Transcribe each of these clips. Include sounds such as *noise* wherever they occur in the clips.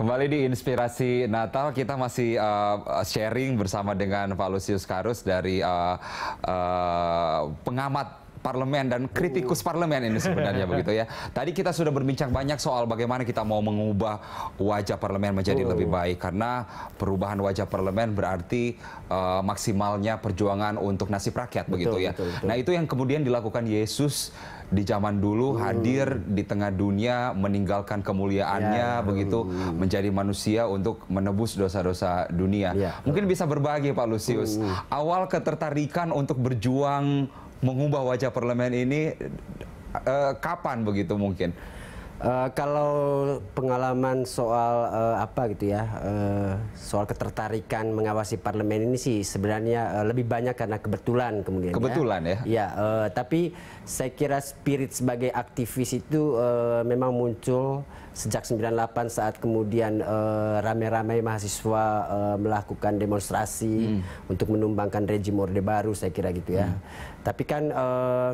Kembali di Inspirasi Natal, kita masih uh, sharing bersama dengan Pak Lusius Karus dari uh, uh, pengamat parlemen dan kritikus parlemen ini sebenarnya *laughs* begitu ya. Tadi kita sudah berbincang banyak soal bagaimana kita mau mengubah wajah parlemen menjadi lebih baik karena perubahan wajah parlemen berarti uh, maksimalnya perjuangan untuk nasib rakyat betul, begitu ya. Betul, betul. Nah, itu yang kemudian dilakukan Yesus di zaman dulu hmm. hadir di tengah dunia meninggalkan kemuliaannya ya. begitu hmm. menjadi manusia untuk menebus dosa-dosa dunia. Ya. Mungkin bisa berbagi Pak Lucius uh. awal ketertarikan untuk berjuang mengubah wajah parlemen ini uh, kapan begitu mungkin? Uh, kalau pengalaman soal uh, apa gitu ya, uh, soal ketertarikan mengawasi parlemen ini sih sebenarnya uh, lebih banyak karena kebetulan kemudian. Ya. Kebetulan ya. Ya, ya uh, tapi saya kira spirit sebagai aktivis itu uh, memang muncul sejak 98 saat kemudian ramai-ramai uh, mahasiswa uh, melakukan demonstrasi hmm. untuk menumbangkan rejim orde baru saya kira gitu ya. Hmm. Tapi kan uh,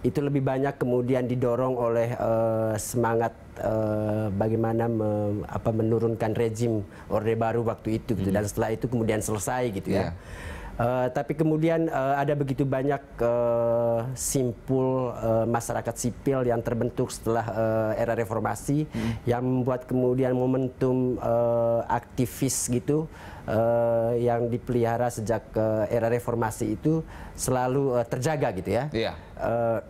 itu lebih banyak kemudian didorong oleh uh, semangat uh, bagaimana me, apa, menurunkan rezim Orde Baru waktu itu gitu mm -hmm. dan setelah itu kemudian selesai gitu yeah. ya iya. Eh, tapi kemudian uh, ada begitu banyak uh, simpul uh, masyarakat sipil yang terbentuk setelah uh, era reformasi hmm. yang membuat kemudian momentum uh, aktivis gitu uh, yang dipelihara sejak uh, era reformasi itu selalu uh, terjaga gitu ya. Yeah. Iya. *clears throat* Uh,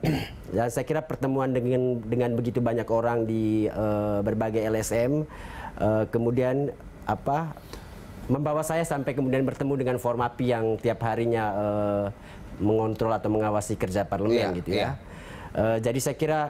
dan saya kira pertemuan dengan dengan begitu banyak orang di uh, berbagai LSM uh, kemudian apa membawa saya sampai kemudian bertemu dengan Formapi yang tiap harinya uh, mengontrol atau mengawasi kerja parlemen yeah, gitu ya. Uh, jadi saya kira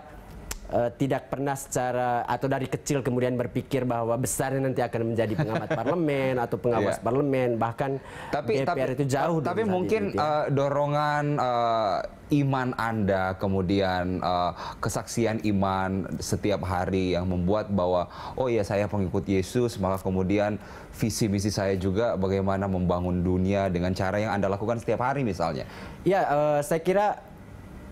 Eh, tidak pernah secara atau dari kecil kemudian berpikir bahwa besarnya nanti akan menjadi pengamat *laughs* parlemen atau pengawas yeah. parlemen bahkan tapi, DPR tapi, itu jauh. Tapi mungkin itu, ya. uh, dorongan uh, iman Anda kemudian uh, kesaksian iman setiap hari yang membuat bahwa oh ya saya pengikut Yesus maka kemudian visi misi saya juga bagaimana membangun dunia dengan cara yang Anda lakukan setiap hari misalnya. Ya uh, saya kira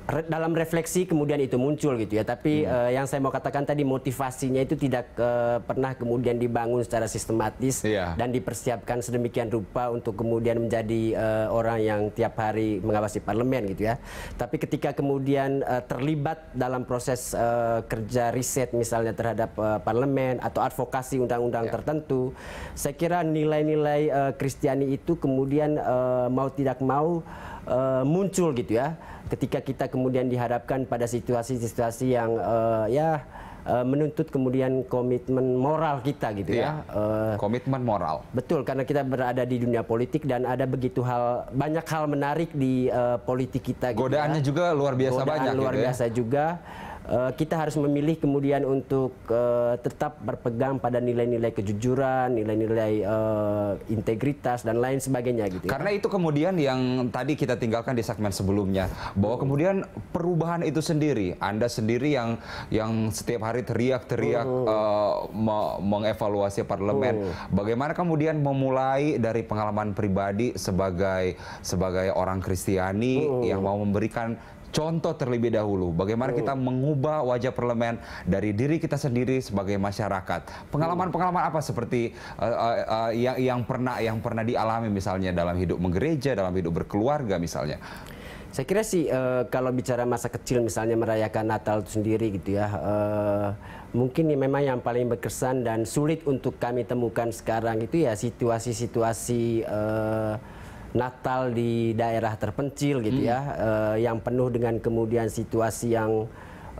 dalam refleksi kemudian itu muncul gitu ya tapi hmm. uh, yang saya mau katakan tadi motivasinya itu tidak uh, pernah kemudian dibangun secara sistematis yeah. dan dipersiapkan sedemikian rupa untuk kemudian menjadi uh, orang yang tiap hari mengawasi parlemen gitu ya tapi ketika kemudian uh, terlibat dalam proses uh, kerja riset misalnya terhadap uh, parlemen atau advokasi undang-undang yeah. tertentu saya kira nilai-nilai Kristiani -nilai, uh, itu kemudian uh, mau tidak mau uh, muncul gitu ya ketika kita kemudian dihadapkan pada situasi-situasi yang uh, ya uh, menuntut kemudian komitmen moral kita gitu ya. iya. ya. Uh, komitmen moral. Betul karena kita berada di dunia politik dan ada begitu hal banyak hal menarik di uh, politik kita. Gitu ya. Godaannya ya. juga luar biasa Godaan banyak. Luar gitu ya. biasa ya. juga uh, kita harus memilih kemudian untuk uh, tetap berpegang pada nilai-nilai kejujuran, nilai-nilai uh, integritas dan lain sebagainya gitu. Ya. Karena itu kemudian yang tadi kita tinggalkan di segmen sebelumnya bahwa kemudian perubahan itu sendiri, Anda sendiri yang yang setiap hari teriak-teriak uh. uh, mengevaluasi parlemen, uh. bagaimana kemudian memulai dari pengalaman pribadi sebagai sebagai orang Kristiani uh. yang mau memberikan contoh terlebih dahulu bagaimana kita oh. mengubah wajah parlemen dari diri kita sendiri sebagai masyarakat. Pengalaman-pengalaman oh. apa seperti uh, eh, uh, eh, uh, eh, yang yang pernah yang pernah dialami misalnya dalam hidup menggereja, dalam hidup berkeluarga misalnya. Saya kira sih e, kalau bicara masa kecil misalnya merayakan Natal itu sendiri gitu ya. e, mungkin ini memang yang paling berkesan dan sulit untuk kami temukan sekarang itu ya situasi-situasi e, Natal di daerah terpencil gitu ya, hmm. ya, uh, yang penuh dengan kemudian situasi yang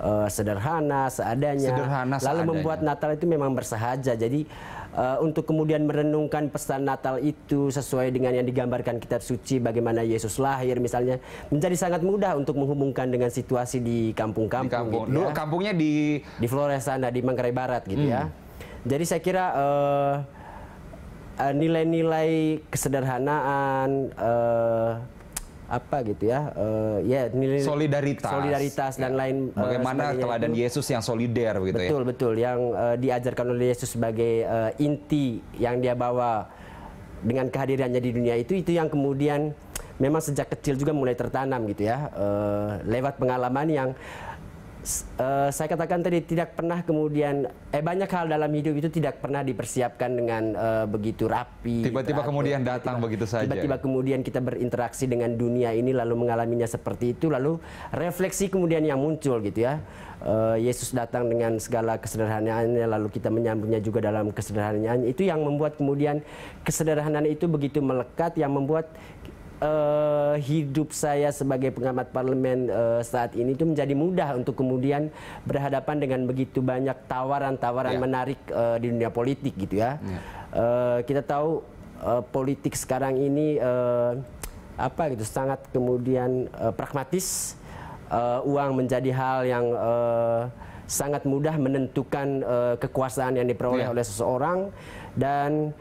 uh, sederhana seadanya. Sederhana Lalu seadanya. membuat Natal itu memang bersahaja. Jadi uh, untuk kemudian merenungkan pesan Natal itu sesuai dengan yang digambarkan kitab suci bagaimana Yesus lahir misalnya menjadi sangat mudah untuk menghubungkan dengan situasi di kampung-kampung. kampung. Gitu ya. kampungnya di di Flores sana di Manggarai Barat gitu ya. hmm. ya. Jadi saya kira uh, Eh, nilai-nilai kesederhanaan uh, apa gitu ya uh, ya nilai solidaritas solidaritas dan ya. lain bagaimana uh, teladan itu, Yesus yang solider begitu betul ya? betul yang uh, diajarkan oleh Yesus sebagai uh, inti yang dia bawa dengan kehadirannya di dunia itu itu yang kemudian memang sejak kecil juga mulai tertanam gitu ya uh, lewat pengalaman yang uh, saya katakan tadi tidak pernah kemudian eh banyak hal dalam hidup itu tidak pernah dipersiapkan dengan uh, begitu rapi. Gitu, tiba-tiba kemudian datang tiba, begitu saja. Tiba-tiba kemudian kita berinteraksi dengan dunia ini lalu mengalaminya seperti itu lalu refleksi kemudian yang muncul gitu ya. Eh, Yesus datang dengan segala kesederhanaannya lalu kita menyambutnya juga dalam kesederhanaannya. itu yang membuat kemudian kesederhanaan itu begitu melekat yang membuat Eh, hidup saya sebagai pengamat parlemen uh, saat ini itu menjadi mudah untuk kemudian berhadapan dengan begitu banyak tawaran-tawaran yeah. menarik uh, di dunia politik gitu ya. Yeah. Ya. Uh, kita tahu uh, politik sekarang ini uh, apa gitu sangat kemudian uh, pragmatis, uh, uang menjadi hal yang uh, sangat mudah menentukan uh, kekuasaan yang diperoleh yeah. oleh seseorang dan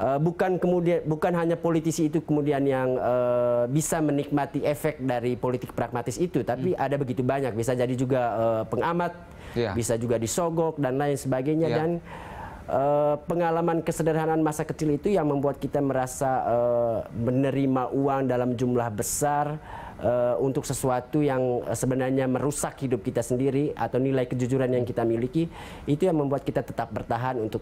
uh, bukan kemudian bukan hanya politisi itu kemudian yang uh, bisa menikmati efek dari politik pragmatis itu tapi hmm. ada begitu banyak bisa jadi juga uh, pengamat yeah. bisa juga disogok dan lain sebagainya yeah. dan Uh, pengalaman kesederhanaan masa kecil itu yang membuat kita merasa uh, menerima uang dalam jumlah besar uh, untuk sesuatu yang sebenarnya merusak hidup kita sendiri atau nilai kejujuran yang kita miliki itu yang membuat kita tetap bertahan untuk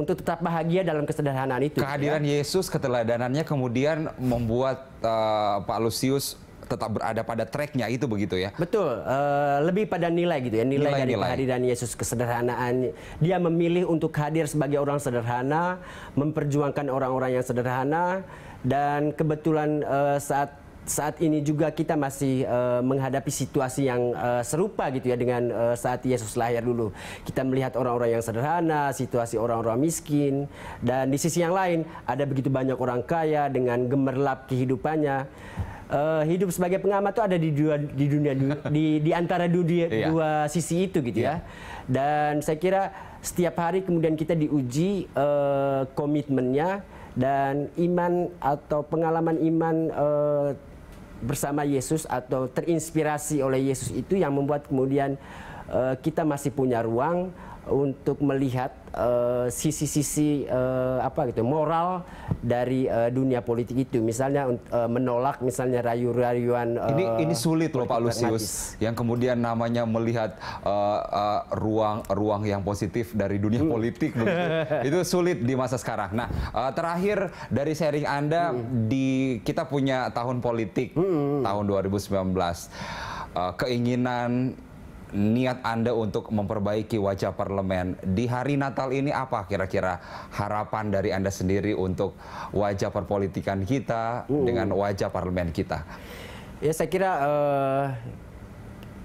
untuk tetap bahagia dalam kesederhanaan itu. Kehadiran ya. Yesus, keteladanannya kemudian membuat uh, Pak Lusius tetap berada pada tracknya itu begitu ya? Betul, uh, lebih pada nilai gitu ya, nilai, nilai dari nilai. kehadiran Yesus kesederhanaan. Dia memilih untuk hadir sebagai orang sederhana, memperjuangkan orang-orang yang sederhana, dan kebetulan uh, saat saat ini juga kita masih uh, menghadapi situasi yang uh, serupa gitu ya dengan uh, saat Yesus lahir dulu. Kita melihat orang-orang yang sederhana, situasi orang-orang miskin dan di sisi yang lain ada begitu banyak orang kaya dengan gemerlap kehidupannya. Uh, hidup sebagai pengamat itu ada di dua di dunia *laughs* di di antara dunia, yeah. dua sisi itu gitu yeah. ya. Iya. Dan saya kira setiap hari kemudian kita diuji uh, komitmennya dan iman atau pengalaman iman uh, bersama Yesus atau terinspirasi oleh Yesus itu yang membuat kemudian uh, kita masih punya ruang untuk melihat eh, sisi-sisi uh, uh, apa gitu moral dari uh, dunia politik itu misalnya uh, menolak misalnya rayu-rayuan uh, ini ini sulit loh Pak Lucius yang kemudian namanya melihat ruang-ruang uh, uh, yang positif dari dunia hmm. politik begitu *laughs* itu sulit di masa sekarang nah uh, terakhir dari sharing Anda hmm. di kita punya tahun politik hmm. tahun 2019 uh, keinginan niat Anda untuk memperbaiki wajah parlemen di hari Natal ini apa kira-kira harapan dari Anda sendiri untuk wajah perpolitikan kita uh. dengan wajah parlemen kita? Ya saya kira uh,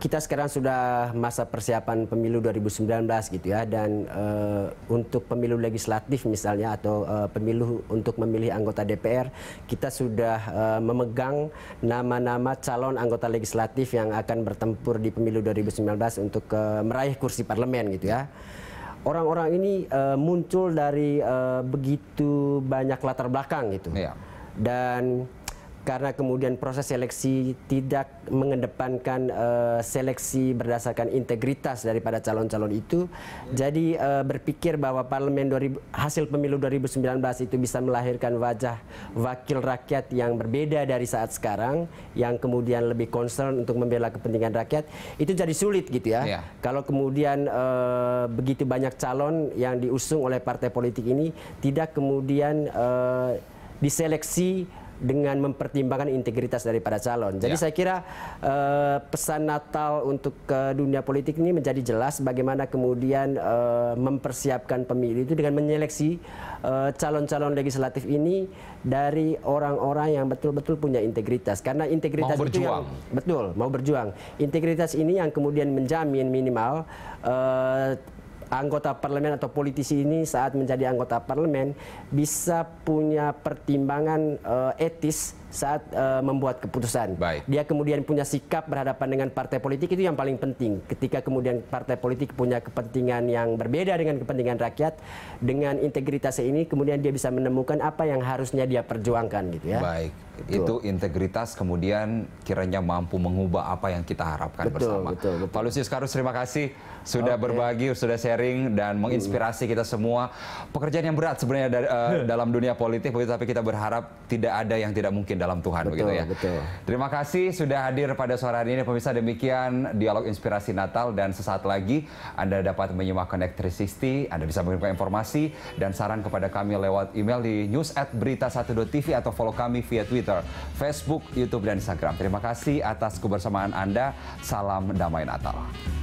kita sekarang sudah masa persiapan pemilu 2019 gitu ya dan uh, untuk pemilu legislatif misalnya atau uh, pemilu untuk memilih anggota DPR kita sudah uh, memegang nama-nama calon anggota legislatif yang akan bertempur di pemilu 2019 untuk uh, meraih kursi parlemen gitu ya orang-orang ini uh, muncul dari uh, begitu banyak latar belakang gitu. Ya. Dan karena kemudian proses seleksi tidak mengedepankan uh, seleksi berdasarkan integritas daripada calon-calon itu jadi uh, berpikir bahwa parlemen 2000, hasil pemilu 2019 itu bisa melahirkan wajah wakil rakyat yang berbeda dari saat sekarang yang kemudian lebih concern untuk membela kepentingan rakyat itu jadi sulit gitu ya yeah. kalau kemudian uh, begitu banyak calon yang diusung oleh partai politik ini tidak kemudian uh, diseleksi dengan mempertimbangkan integritas daripada calon. Jadi ya. saya kira uh, pesan Natal untuk ke dunia politik ini menjadi jelas bagaimana kemudian uh, mempersiapkan pemilu itu dengan menyeleksi eh, calon-calon uh, legislatif ini dari orang-orang yang betul-betul punya integritas. Karena integritas mau itu berjuang. yang betul mau berjuang. Integritas ini yang kemudian menjamin minimal uh, anggota parlemen atau politisi ini saat menjadi anggota parlemen bisa punya pertimbangan eh, etis saat uh, membuat keputusan. Baik. Dia kemudian punya sikap berhadapan dengan partai politik itu yang paling penting. Ketika kemudian partai politik punya kepentingan yang berbeda dengan kepentingan rakyat, dengan integritas ini kemudian dia bisa menemukan apa yang harusnya dia perjuangkan gitu ya. Baik. Betul. Itu integritas kemudian kiranya mampu mengubah apa yang kita harapkan betul, bersama. Betul, betul. Pak Lusius Karus terima kasih sudah okay. berbagi, sudah sharing dan hmm. menginspirasi kita semua. Pekerjaan yang berat sebenarnya dari, uh, eh, *laughs* dalam dunia politik tapi kita berharap tidak ada yang tidak mungkin dalam Tuhan betul, begitu ya. Betul. Terima kasih sudah hadir pada sore hari ini pemirsa demikian dialog inspirasi Natal dan sesaat lagi Anda dapat menyimak Connect 360, Anda bisa mengirimkan informasi dan saran kepada kami lewat email di newsberita at atau follow kami via Twitter, Facebook, YouTube, dan Instagram. Terima kasih atas kebersamaan Anda. Salam damai Natal.